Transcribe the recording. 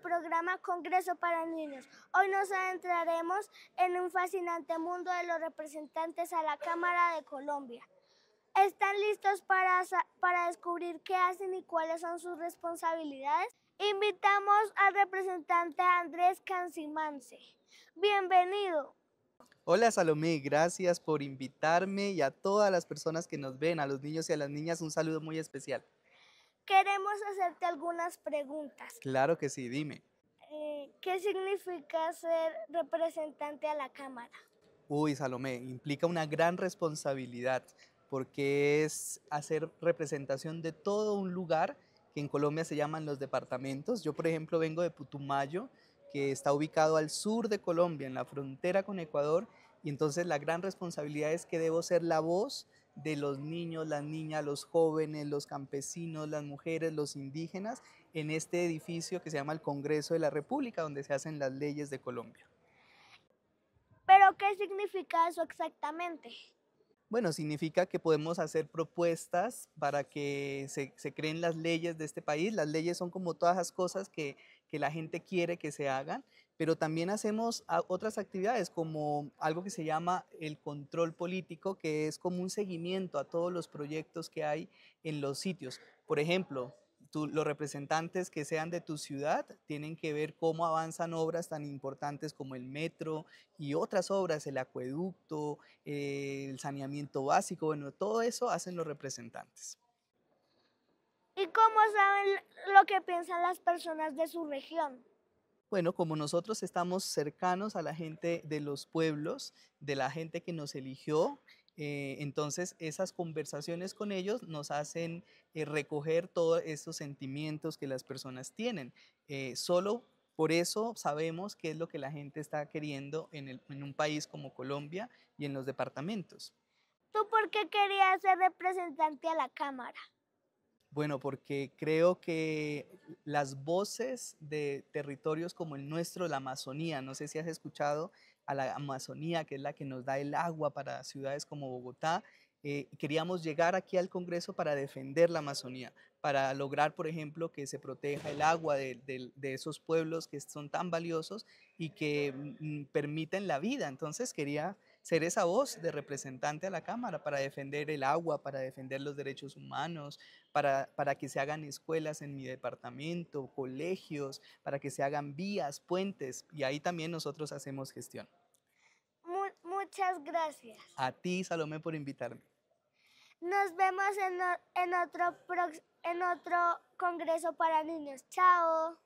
programa Congreso para Niños. Hoy nos adentraremos en un fascinante mundo de los representantes a la Cámara de Colombia. ¿Están listos para, para descubrir qué hacen y cuáles son sus responsabilidades? Invitamos al representante Andrés Cancimance. Bienvenido. Hola Salomé, gracias por invitarme y a todas las personas que nos ven, a los niños y a las niñas, un saludo muy especial queremos hacerte algunas preguntas. Claro que sí, dime. Eh, ¿Qué significa ser representante a la Cámara? Uy, Salomé, implica una gran responsabilidad porque es hacer representación de todo un lugar que en Colombia se llaman los departamentos. Yo, por ejemplo, vengo de Putumayo, que está ubicado al sur de Colombia, en la frontera con Ecuador, y entonces la gran responsabilidad es que debo ser la voz de los niños, las niñas, los jóvenes, los campesinos, las mujeres, los indígenas, en este edificio que se llama el Congreso de la República, donde se hacen las leyes de Colombia. ¿Pero qué significa eso exactamente? Bueno, significa que podemos hacer propuestas para que se, creen las leyes de este país. Las leyes son como todas las cosas que, que la gente quiere que se hagan, pero también hacemos otras actividades como algo que se llama el control político, que es como un seguimiento a todos los proyectos que hay en los sitios. Por ejemplo, los representantes que sean de tu ciudad tienen que ver cómo avanzan obras tan importantes como el metro y otras obras, el acueducto, eh, el saneamiento básico, bueno, todo eso hacen los representantes. ¿Y cómo saben lo que piensan las personas de su región? Bueno, como nosotros estamos cercanos a la gente de los pueblos, de la gente que nos eligió, eh, entonces esas conversaciones con ellos nos hacen eh, recoger todos esos sentimientos que las personas tienen. Eh, solo por eso sabemos qué es lo que la gente está queriendo en un país como Colombia y en los departamentos. ¿Tú por qué querías ser representante a la Cámara? Bueno, porque creo que las voces de territorios como el nuestro, la Amazonía, no sé si has escuchado a la Amazonía, que es la que nos da el agua para ciudades como Bogotá, eh, queríamos llegar aquí al Congreso para defender la Amazonía, para lograr, por ejemplo, que se proteja el agua de, esos pueblos que son tan valiosos y que mm, mm, permiten la vida. Entonces quería ser esa voz de representante a la Cámara para defender el agua, para defender los derechos humanos, para, que se hagan escuelas en mi departamento, colegios, para que se hagan vías, puentes, y ahí también nosotros hacemos gestión. Muchas gracias. A ti, Salomé, por invitarme. Nos vemos en, otro, en otro congreso para niños. Chao.